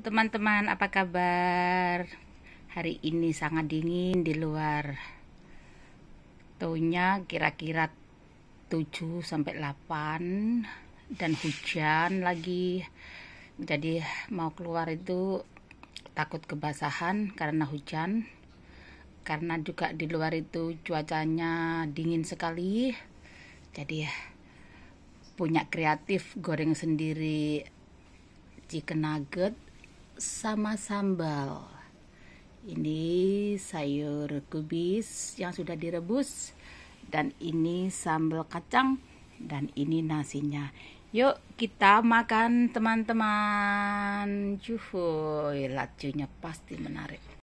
teman-teman apa kabar hari ini sangat dingin di luar tonya kira-kira 7 sampai 8 dan hujan lagi jadi mau keluar itu takut kebasahan karena hujan karena juga di luar itu cuacanya dingin sekali jadi punya kreatif goreng sendiri chicken nugget sama sambal ini sayur kubis yang sudah direbus dan ini sambal kacang dan ini nasinya yuk kita makan teman-teman cuy lacunya pasti menarik